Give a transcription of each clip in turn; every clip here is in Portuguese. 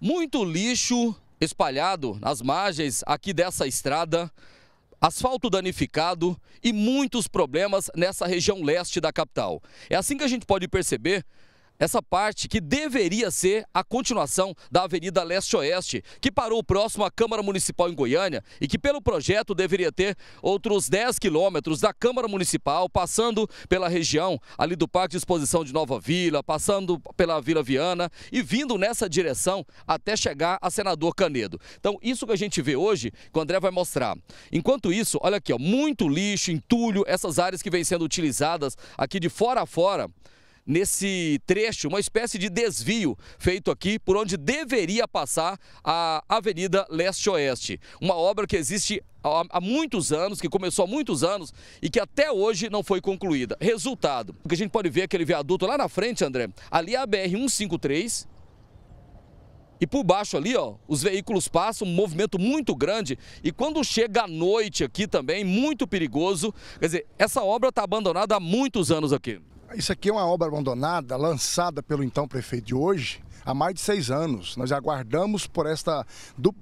Muito lixo espalhado nas margens aqui dessa estrada, asfalto danificado e muitos problemas nessa região leste da capital. É assim que a gente pode perceber essa parte que deveria ser a continuação da Avenida Leste-Oeste, que parou próximo à Câmara Municipal em Goiânia e que, pelo projeto, deveria ter outros 10 quilômetros da Câmara Municipal, passando pela região ali do Parque de Exposição de Nova Vila, passando pela Vila Viana e vindo nessa direção até chegar a Senador Canedo. Então, isso que a gente vê hoje, que o André vai mostrar. Enquanto isso, olha aqui, ó, muito lixo, entulho, essas áreas que vêm sendo utilizadas aqui de fora a fora nesse trecho, uma espécie de desvio feito aqui por onde deveria passar a Avenida Leste-Oeste. Uma obra que existe há muitos anos, que começou há muitos anos e que até hoje não foi concluída. Resultado, porque a gente pode ver é aquele viaduto lá na frente, André, ali é a BR-153, e por baixo ali, ó, os veículos passam, um movimento muito grande. E quando chega a noite aqui também, muito perigoso. Quer dizer, essa obra está abandonada há muitos anos aqui. Isso aqui é uma obra abandonada, lançada pelo então prefeito de hoje, há mais de seis anos. Nós aguardamos por esta,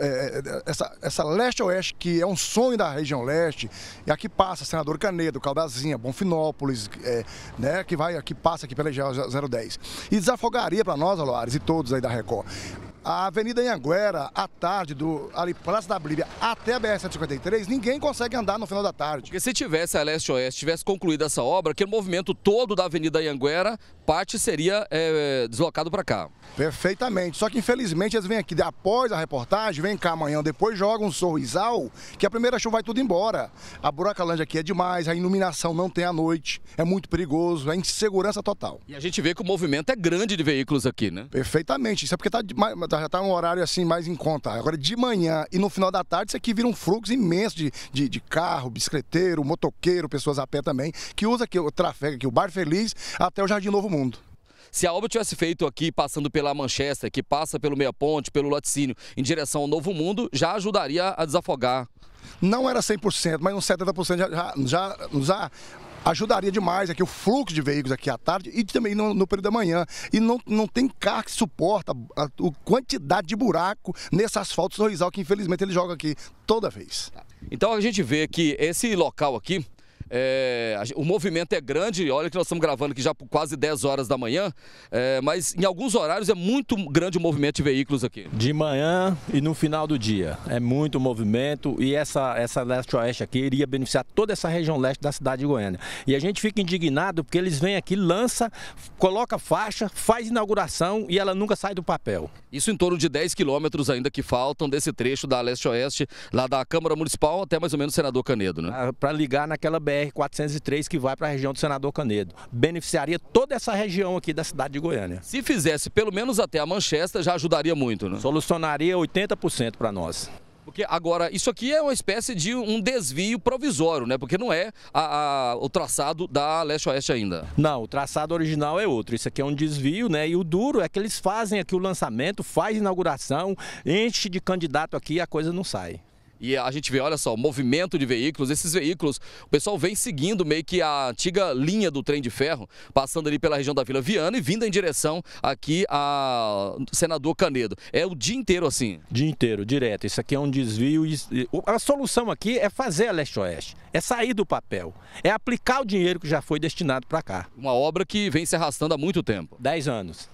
eh, eh, essa, essa leste-oeste, que é um sonho da região leste, e aqui passa Senador Canedo, Caldazinha, Bonfinópolis, é, né, que vai aqui passa aqui pela região 010. E desafogaria para nós, Aloares, e todos aí da Record a Avenida Anhanguera, à tarde, do ali, Praça da Bíblia até a BR-153, ninguém consegue andar no final da tarde. Porque se tivesse a leste-oeste, tivesse concluído essa obra, aquele movimento todo da Avenida Anhanguera, parte seria é, deslocado para cá. Perfeitamente. Só que, infelizmente, eles vêm aqui após a reportagem, vêm cá amanhã, depois jogam um sorrisal, que a primeira chuva vai tudo embora. A buracalândia aqui é demais, a iluminação não tem à noite, é muito perigoso, é insegurança total. E a gente vê que o movimento é grande de veículos aqui, né? Perfeitamente. Isso é porque está Tá, já tá um horário assim mais em conta. Agora de manhã e no final da tarde isso aqui vira um fluxo imenso de, de, de carro, bicicleteiro, motoqueiro, pessoas a pé também, que usa aqui, trafega aqui o Bar Feliz até o Jardim Novo Mundo. Se a obra tivesse feito aqui, passando pela Manchester, que passa pelo Meia Ponte, pelo Laticínio, em direção ao Novo Mundo, já ajudaria a desafogar. Não era 100%, mas uns 70% já, já, já, já ajudaria demais aqui o fluxo de veículos aqui à tarde e também no, no período da manhã. E não, não tem carro que suporta a, a, a quantidade de buraco nesse asfalto sorrisal que infelizmente ele joga aqui toda vez. Então a gente vê que esse local aqui é, o movimento é grande, olha que nós estamos gravando aqui já por quase 10 horas da manhã, é, mas em alguns horários é muito grande o movimento de veículos aqui. De manhã e no final do dia, é muito movimento e essa, essa leste-oeste aqui iria beneficiar toda essa região leste da cidade de Goiânia. E a gente fica indignado porque eles vêm aqui, lança, coloca faixa, faz inauguração e ela nunca sai do papel. Isso em torno de 10 quilômetros ainda que faltam desse trecho da leste-oeste, lá da Câmara Municipal até mais ou menos o Senador Canedo, né? Ah, Para ligar naquela BR BR-403 que vai para a região do Senador Canedo. Beneficiaria toda essa região aqui da cidade de Goiânia. Se fizesse pelo menos até a Manchester, já ajudaria muito, né? Solucionaria 80% para nós. Porque agora, isso aqui é uma espécie de um desvio provisório, né? Porque não é a, a, o traçado da leste-oeste ainda. Não, o traçado original é outro. Isso aqui é um desvio, né? E o duro é que eles fazem aqui o lançamento, faz inauguração, enche de candidato aqui e a coisa não sai. E a gente vê, olha só, o movimento de veículos, esses veículos, o pessoal vem seguindo meio que a antiga linha do trem de ferro, passando ali pela região da Vila Viana e vindo em direção aqui a Senador Canedo. É o dia inteiro assim? Dia inteiro, direto. Isso aqui é um desvio. A solução aqui é fazer a leste-oeste, é sair do papel, é aplicar o dinheiro que já foi destinado para cá. Uma obra que vem se arrastando há muito tempo. Dez anos. são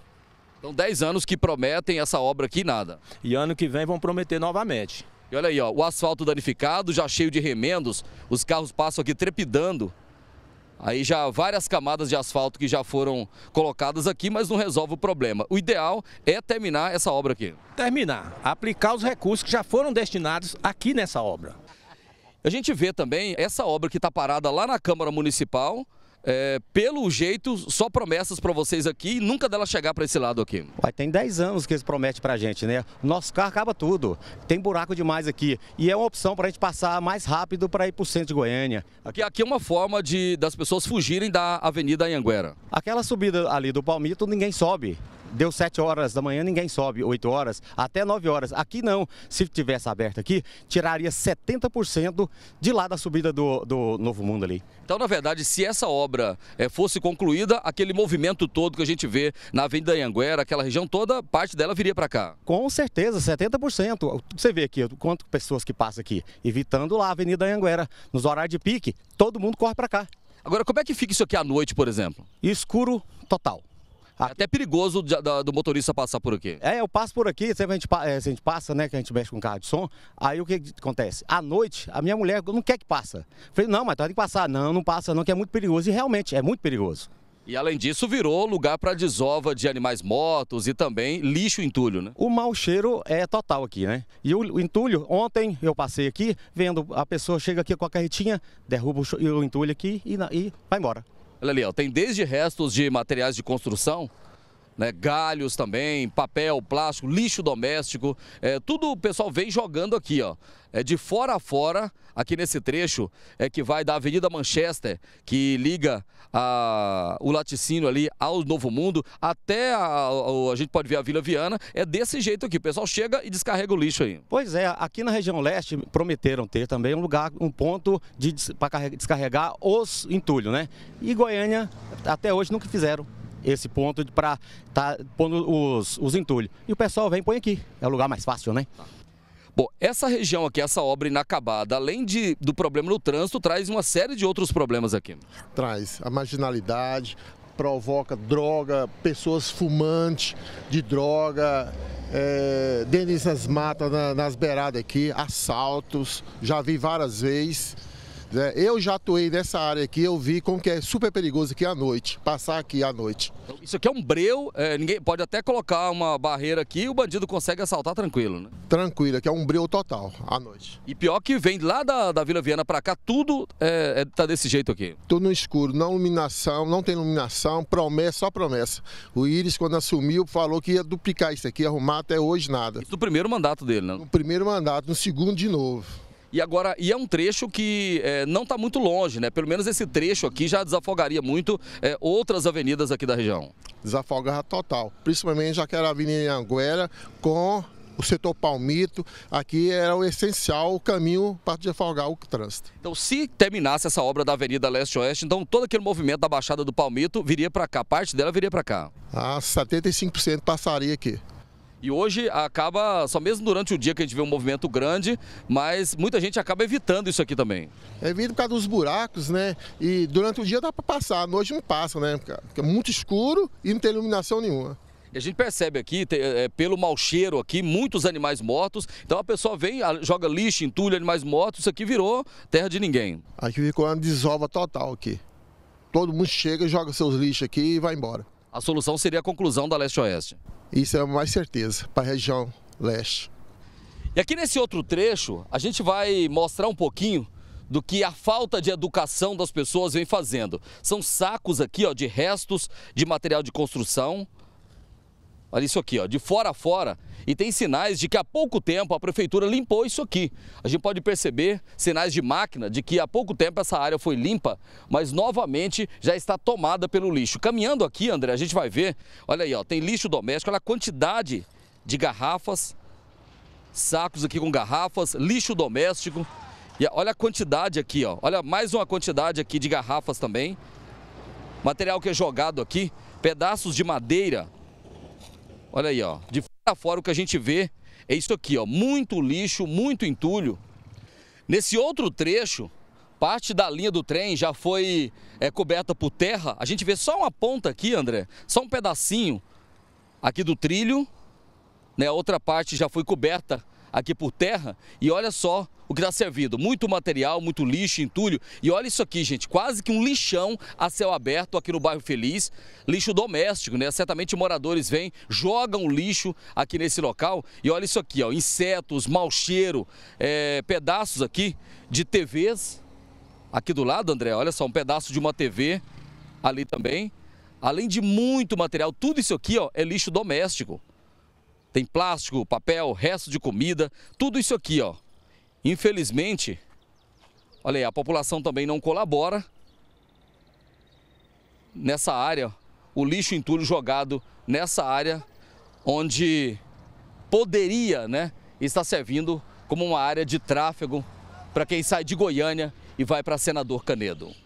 então, 10 anos que prometem essa obra aqui nada. E ano que vem vão prometer novamente. E olha aí, ó, o asfalto danificado, já cheio de remendos, os carros passam aqui trepidando. Aí já várias camadas de asfalto que já foram colocadas aqui, mas não resolve o problema. O ideal é terminar essa obra aqui. Terminar, aplicar os recursos que já foram destinados aqui nessa obra. A gente vê também essa obra que está parada lá na Câmara Municipal, é, pelo jeito, só promessas para vocês aqui e nunca dela chegar para esse lado aqui. Vai, tem 10 anos que eles prometem para a gente, né? Nosso carro acaba tudo, tem buraco demais aqui. E é uma opção para a gente passar mais rápido para ir para o centro de Goiânia. Aqui, aqui é uma forma de, das pessoas fugirem da Avenida Anhanguera. Aquela subida ali do Palmito, ninguém sobe deu 7 horas da manhã, ninguém sobe, 8 horas, até 9 horas. Aqui não, se tivesse aberto aqui, tiraria 70% de lá da subida do, do Novo Mundo ali. Então, na verdade, se essa obra é, fosse concluída, aquele movimento todo que a gente vê na Avenida Anhanguera, aquela região toda, parte dela viria para cá. Com certeza, 70%. Você vê aqui quanto pessoas que passam aqui, evitando lá a Avenida Anhanguera. Nos horários de pique, todo mundo corre para cá. Agora, como é que fica isso aqui à noite, por exemplo? Escuro total. Aqui... É até perigoso de, da, do motorista passar por aqui. É, eu passo por aqui, sempre a gente, é, a gente passa, né, que a gente mexe com carro de som. Aí o que acontece? À noite, a minha mulher não quer que passa. Falei, não, mas tu tem que passar. Não, não passa não, que é muito perigoso. E realmente, é muito perigoso. E além disso, virou lugar para desova de animais mortos e também lixo entulho, né? O mau cheiro é total aqui, né? E o, o entulho, ontem eu passei aqui, vendo a pessoa chega aqui com a carretinha, derruba o, o entulho aqui e, e vai embora. Olha ali, ó, tem desde restos de materiais de construção, né, galhos também, papel, plástico, lixo doméstico, é, tudo o pessoal vem jogando aqui, ó é, de fora a fora, aqui nesse trecho, é que vai da Avenida Manchester, que liga a, o laticínio ali ao Novo Mundo, até a, a, a gente pode ver a Vila Viana, é desse jeito aqui. O pessoal chega e descarrega o lixo aí. Pois é, aqui na região leste prometeram ter também um lugar, um ponto de, para descarregar os entulhos, né? E Goiânia, até hoje, nunca fizeram esse ponto para estar tá pondo os, os entulhos. E o pessoal vem e põe aqui. É o lugar mais fácil, né? Tá. Bom, essa região aqui, essa obra inacabada, além de, do problema no trânsito, traz uma série de outros problemas aqui. Traz a marginalidade, provoca droga, pessoas fumantes de droga, é, dentro dessas matas, na, nas beiradas aqui, assaltos, já vi várias vezes. Né? Eu já atuei nessa área aqui, eu vi como que é super perigoso aqui à noite, passar aqui à noite. Então, isso aqui é um breu, é, ninguém pode até colocar uma barreira aqui e o bandido consegue assaltar tranquilo, né? Tranquilo, aqui é um breu total à noite. E pior que vem lá da, da Vila Viana para cá, tudo é, é, tá desse jeito aqui. Tudo no escuro, não iluminação, não tem iluminação, promessa, só promessa. O Íris, quando assumiu, falou que ia duplicar isso aqui, arrumar até hoje nada. Isso no primeiro mandato dele, né? No primeiro mandato, no segundo de novo. E agora, e é um trecho que é, não está muito longe, né? Pelo menos esse trecho aqui já desafogaria muito é, outras avenidas aqui da região. Desafogar total, principalmente já que era a Avenida Anguera com o setor Palmito, aqui era o essencial, o caminho para desafogar o trânsito. Então, se terminasse essa obra da Avenida Leste-Oeste, então todo aquele movimento da Baixada do Palmito viria para cá, parte dela viria para cá? Ah, 75% passaria aqui. E hoje acaba, só mesmo durante o dia que a gente vê um movimento grande, mas muita gente acaba evitando isso aqui também. É vindo por causa dos buracos, né? E durante o dia dá para passar, à noite não passa, né? Porque é muito escuro e não tem iluminação nenhuma. a gente percebe aqui, é, pelo mau cheiro aqui, muitos animais mortos. Então a pessoa vem, joga lixo, entulha animais mortos, isso aqui virou terra de ninguém. Aqui ficou uma desova total aqui. Todo mundo chega, joga seus lixos aqui e vai embora. A solução seria a conclusão da leste-oeste. Isso é mais certeza para a região leste. E aqui nesse outro trecho, a gente vai mostrar um pouquinho do que a falta de educação das pessoas vem fazendo. São sacos aqui ó, de restos de material de construção Olha isso aqui, ó, de fora a fora. E tem sinais de que há pouco tempo a prefeitura limpou isso aqui. A gente pode perceber sinais de máquina de que há pouco tempo essa área foi limpa, mas novamente já está tomada pelo lixo. Caminhando aqui, André, a gente vai ver, olha aí, ó, tem lixo doméstico, olha a quantidade de garrafas, sacos aqui com garrafas, lixo doméstico. E olha a quantidade aqui, ó. Olha mais uma quantidade aqui de garrafas também. Material que é jogado aqui, pedaços de madeira, Olha aí, ó. De fora a fora o que a gente vê é isso aqui, ó. Muito lixo, muito entulho. Nesse outro trecho, parte da linha do trem já foi é, coberta por terra. A gente vê só uma ponta aqui, André, só um pedacinho aqui do trilho. Né? A outra parte já foi coberta aqui por terra e olha só o que está servido. Muito material, muito lixo, entulho. E olha isso aqui, gente, quase que um lixão a céu aberto aqui no bairro Feliz. Lixo doméstico, né? Certamente moradores vêm, jogam lixo aqui nesse local. E olha isso aqui, ó, insetos, mau cheiro, é, pedaços aqui de TVs. Aqui do lado, André, olha só, um pedaço de uma TV ali também. Além de muito material, tudo isso aqui ó, é lixo doméstico. Tem plástico, papel, resto de comida, tudo isso aqui, ó. Infelizmente, olha aí, a população também não colabora nessa área, o lixo entulho jogado nessa área onde poderia, né, estar servindo como uma área de tráfego para quem sai de Goiânia e vai para Senador Canedo.